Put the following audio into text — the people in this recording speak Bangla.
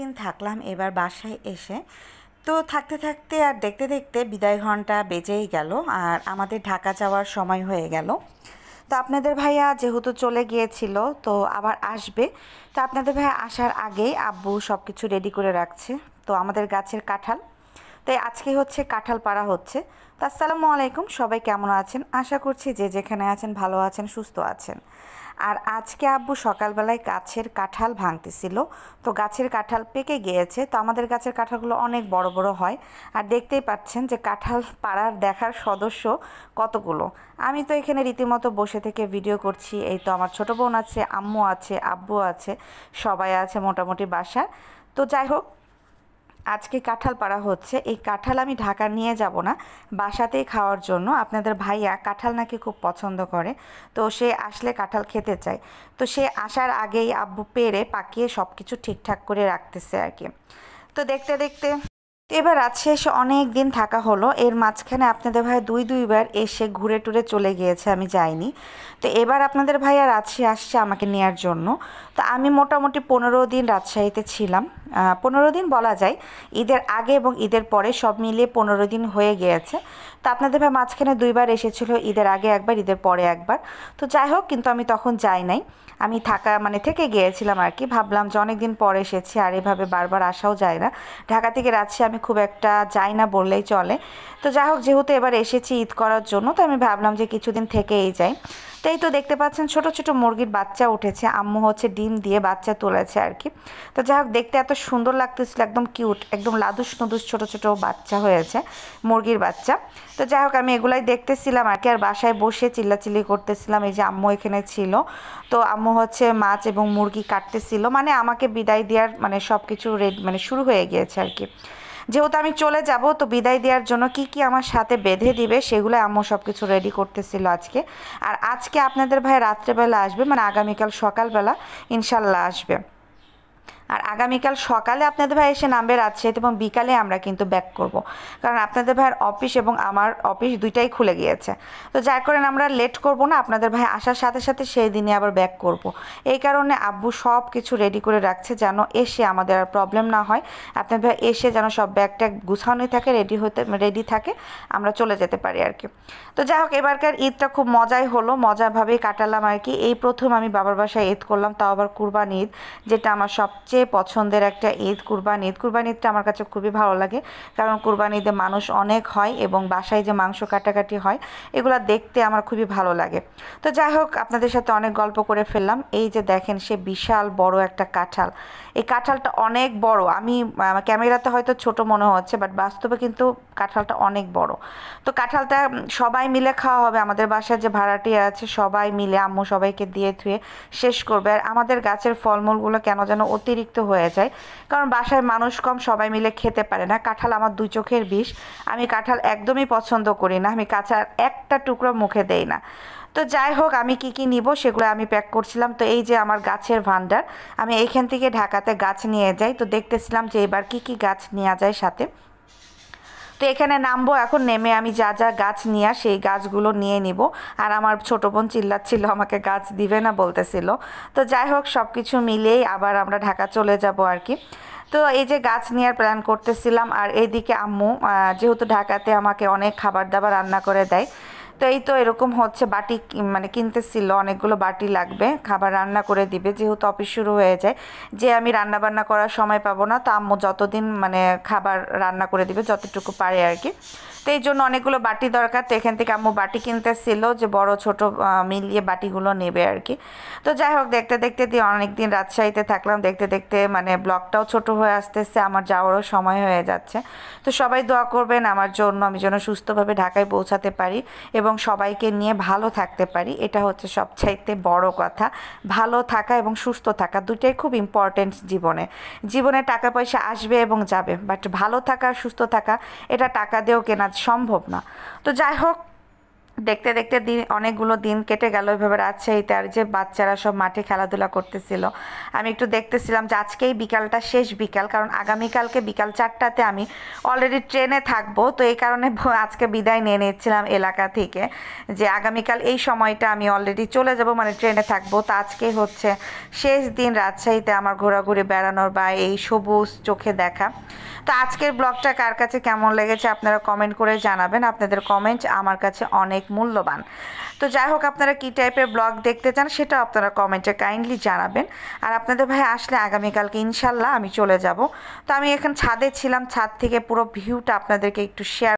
দিন থাকলাম এবার বাসায় এসে তো থাকতে থাকতে আর দেখতে দেখতে বিদায় ঘন্টা বেজেই গেল আর আমাদের ঢাকা যাওয়ার সময় হয়ে গেল তো আপনাদের ভাইয়া যেহেতু চলে গিয়েছিল তো আবার আসবে তো আপনাদের ভাইয়া আসার আগেই আব্বু সব কিছু রেডি করে রাখছে তো আমাদের গাছের কাঁঠাল তো আজকে হচ্ছে কাঁঠাল পাড়া হচ্ছে তো আসসালামু আলাইকুম সবাই কেমন আছেন আশা করছি যে যেখানে আছেন ভালো আছেন সুস্থ আছেন আর আজকে আব্বু সকালবেলায় গাছের কাঁঠাল ভাঙতেছিল তো গাছের কাঁঠাল পেকে গিয়েছে তো আমাদের গাছের কাঁঠালগুলো অনেক বড় বড় হয় আর দেখতেই পাচ্ছেন যে কাঁঠাল পাড়ার দেখার সদস্য কতগুলো আমি তো এখানে রীতিমতো বসে থেকে ভিডিও করছি এই তো আমার ছোটো বোন আছে আম্মু আছে আব্বু আছে সবাই আছে মোটামুটি বাসা তো যাই হোক আজকে কাঁঠাল পাড়া হচ্ছে এই কাঁঠাল আমি ঢাকা নিয়ে যাব না বাসাতেই খাওয়ার জন্য আপনাদের ভাইয়া কাঁঠাল নাকি খুব পছন্দ করে তো সে আসলে কাঁঠাল খেতে চায় তো সে আসার আগেই আব্বু পেরে পাকিয়ে সব কিছু ঠিকঠাক করে রাখতেছে আর কি তো দেখতে দেখতে তো এবার এসে অনেক দিন থাকা হলো এর মাঝখানে আপনাদের ভাই দুই দুইবার এসে ঘুরে টুরে চলে গিয়েছে আমি যাইনি তো এবার আপনাদের ভাইয়া রাজশাহী আসছে আমাকে নেয়ার জন্য তো আমি মোটামুটি পনেরো দিন রাজশাহীতে ছিলাম পনেরো দিন বলা যায় ঈদের আগে এবং ঈদের পরে সব মিলিয়ে পনেরো দিন হয়ে গিয়েছে তো আপনাদের ভাই মাঝখানে দুইবার এসেছিল ঈদের আগে একবার ঈদের পরে একবার তো যাই হোক কিন্তু আমি তখন যাই নাই আমি থাকা মানে থেকে গিয়েছিলাম আর কি ভাবলাম যে অনেকদিন পরে এসেছি আর এভাবে বারবার আসাও যায় না ঢাকা থেকে রাজশাহী আমি খুব একটা যাই না বললেই চলে তো যাই হোক যেহেতু এবার এসেছি ঈদ করার জন্য তো আমি ভাবলাম যে কিছুদিন থেকেই যাই তো এই তো দেখতে পাচ্ছেন ছোট ছোট মুরগির বাচ্চা উঠেছে আম্মু হচ্ছে ডিম দিয়ে বাচ্চা তুলেছে আর কি তো যাই হোক দেখতে এত সুন্দর লাগতেছিল একদম কিউট একদম লাদুস নদুস ছোট ছোট বাচ্চা হয়েছে মুরগির বাচ্চা তো যাই হোক আমি এগুলাই দেখতেছিলাম আর কি আর বাসায় বসে চিল্লাচিল্লি করতেছিলাম এই যে আম্মু এখানে ছিল তো আম্মু হচ্ছে মাছ এবং মুরগি কাটতেছিল মানে আমাকে বিদায় দেওয়ার মানে সব কিছু রেড মানে শুরু হয়ে গিয়েছে আর কি যেহেতু আমি চলে যাব তো বিদায় দেওয়ার জন্য কি কি আমার সাথে বেঁধে দিবে সেগুলো আম্মু সব কিছু রেডি করতেছিল আজকে আর আজকে আপনাদের ভাই রাত্রেবেলা আসবে মানে আগামীকাল সকালবেলা ইনশাল্লাহ আসবে আর আগামীকাল সকালে আপনাদের ভাই এসে নামবে রাজশাহী এবং বিকালে আমরা কিন্তু ব্যাক করব। কারণ আপনাদের ভাইয়ের অফিস এবং আমার অফিস দুইটাই খুলে গিয়েছে তো যার কারণে আমরা লেট করব না আপনাদের ভাই আসার সাথে সাথে সেই দিনে আবার ব্যাক করব। এই কারণে আব্বু সব কিছু রেডি করে রাখছে যেন এসে আমাদের আর প্রবলেম না হয় আপনাদের ভাই এসে যেন সব ব্যাগ ট্যাগ গুছানোই থাকে রেডি হতে রেডি থাকে আমরা চলে যেতে পারি আর কি তো যাই হোক এবারকার ঈদটা খুব মজাই হলো মজাভাবেই কাটালাম আর কি এই প্রথম আমি বাবার বাসায় ঈদ করলাম তাও আবার কুরবান ঈদ যেটা আমার সবচেয়ে সবচেয়ে পছন্দের একটা ঈদ কুরবান ঈদ কুরবান ঈদটা আমার কাছে খুবই ভালো লাগে কারণ কুরবান ঈদে মানুষ অনেক হয় এবং বাসায় যে মাংস কাটাকাটি হয় এগুলো দেখতে আমার খুবই ভালো লাগে তো যাই হোক আপনাদের সাথে অনেক গল্প করে ফেললাম এই যে দেখেন সে বিশাল বড় একটা কাঁঠাল এই কাঁঠালটা অনেক বড় আমি ক্যামেরাতে হয়তো ছোট মনে হচ্ছে বাট বাস্তবে কিন্তু কাঁঠালটা অনেক বড় তো কাঁঠালটা সবাই মিলে খাওয়া হবে আমাদের বাসায় যে ভাড়াটি আছে সবাই মিলে আম্মু সবাইকে দিয়ে ধুয়ে শেষ করবে আর আমাদের গাছের ফলমূলগুলো কেন যেন অতিরিক্ত অতিরিক্ত হয়ে যায় কারণ বাসায় মানুষ কম সবাই মিলে খেতে পারে না কাঁঠাল আমার দুই চোখের বিষ আমি কাঁঠাল একদমই পছন্দ করি না আমি কাঁচা একটা টুকরো মুখে দেই না তো যাই হোক আমি কি কি নিব সেগুলো আমি প্যাক করছিলাম তো এই যে আমার গাছের ভান্ডার আমি এইখান থেকে ঢাকাতে গাছ নিয়ে যাই তো দেখতেছিলাম যে এবার কি কি গাছ নেওয়া যায় সাথে তো এখানে নামবো এখন নেমে আমি যা যা গাছ নিয়ে সেই গাছগুলো নিয়ে নিব আর আমার ছোট বোন চিল্লাচ্ছিল আমাকে গাছ দিবে না বলতেছিল তো যাই হোক সব কিছু মিলেই আবার আমরা ঢাকা চলে যাব আর কি তো এই যে গাছ নেওয়ার প্ল্যান করতেছিলাম আর এইদিকে আম্মু যেহেতু ঢাকাতে আমাকে অনেক খাবার দাবার রান্না করে দেয় তো এই তো এরকম হচ্ছে বাটি মানে কিনতেছিল অনেকগুলো বাটি লাগবে খাবার রান্না করে দিবে যেহেতু অফিস শুরু হয়ে যায় যে আমি রান্না বান্না করার সময় পাবো না তো আম্মু যতদিন মানে খাবার রান্না করে দিবে যতটুকু পারে আর কি তো এই জন্য অনেকগুলো বাটি দরকার তো এখান থেকে আম্মু বাটি কিনতেছিল যে বড় ছোট মিলিয়ে বাটিগুলো নেবে আর কি তো যাই হোক দেখতে দেখতে দিয়ে অনেকদিন রাজশাহীতে থাকলাম দেখতে দেখতে মানে ব্লকটাও ছোট হয়ে আসতেছে আমার যাওয়ারও সময় হয়ে যাচ্ছে তো সবাই দোয়া করবেন আমার জন্য আমি যেন সুস্থভাবে ঢাকায় পৌঁছাতে পারি এবং এবং সবাইকে নিয়ে ভালো থাকতে পারি এটা হচ্ছে সবচাইতে বড় কথা ভালো থাকা এবং সুস্থ থাকা দুটাই খুব ইম্পর্টেন্ট জীবনে জীবনে টাকা পয়সা আসবে এবং যাবে বাট ভালো থাকা সুস্থ থাকা এটা টাকা দিয়েও কেনা সম্ভব না তো যাই হোক দেখতে দেখতে দিন অনেকগুলো দিন কেটে গেল এভাবে রাজশাহীতে আর যে বাচ্চারা সব মাঠে খেলাধুলা করতেছিল আমি একটু দেখতেছিলাম যে আজকেই বিকালটা শেষ বিকাল কারণ আগামীকালকে বিকাল চারটাতে আমি অলরেডি ট্রেনে থাকবো তো এই কারণে আজকে বিদায় নিয়ে নিচ্ছিলাম এলাকা থেকে যে আগামীকাল এই সময়টা আমি অলরেডি চলে যাব মানে ট্রেনে থাকবো তো আজকে হচ্ছে শেষ দিন রাজশাহীতে আমার ঘোরাঘুরি বেড়ানোর বা এই সবুজ চোখে দেখা তো আজকের ব্লগটা কার কাছে কেমন লেগেছে আপনারা কমেন্ট করে জানাবেন আপনাদের কমেন্ট আমার কাছে অনেক মূল্যবান তো যাই হোক আপনারা কী টাইপের ব্লগ দেখতে চান সেটা আপনারা কমেন্টে কাইন্ডলি জানাবেন আর আপনাদের ভাই আসলে আগামীকালকে ইনশাল্লাহ আমি চলে যাব তো আমি এখন ছাদে ছিলাম ছাদ থেকে পুরো ভিউটা আপনাদেরকে একটু শেয়ার